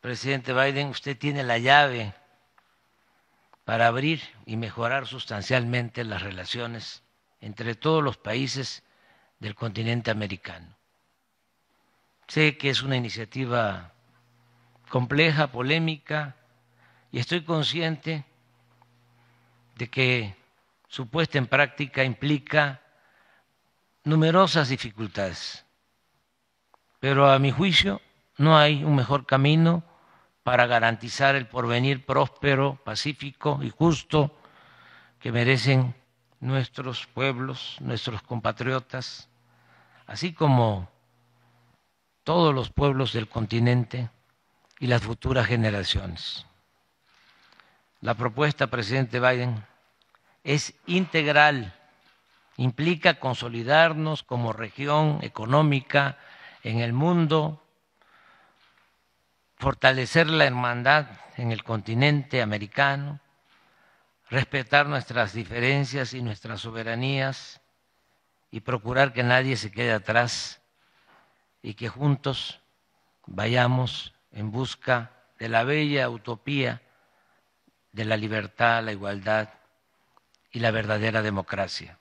presidente Biden, usted tiene la llave para abrir y mejorar sustancialmente las relaciones entre todos los países del continente americano. Sé que es una iniciativa compleja, polémica, y estoy consciente de que su puesta en práctica implica numerosas dificultades, pero a mi juicio no hay un mejor camino para garantizar el porvenir próspero, pacífico y justo que merecen nuestros pueblos, nuestros compatriotas, así como todos los pueblos del continente y las futuras generaciones. La propuesta, presidente Biden, es integral, implica consolidarnos como región económica en el mundo fortalecer la hermandad en el continente americano, respetar nuestras diferencias y nuestras soberanías y procurar que nadie se quede atrás y que juntos vayamos en busca de la bella utopía de la libertad, la igualdad y la verdadera democracia.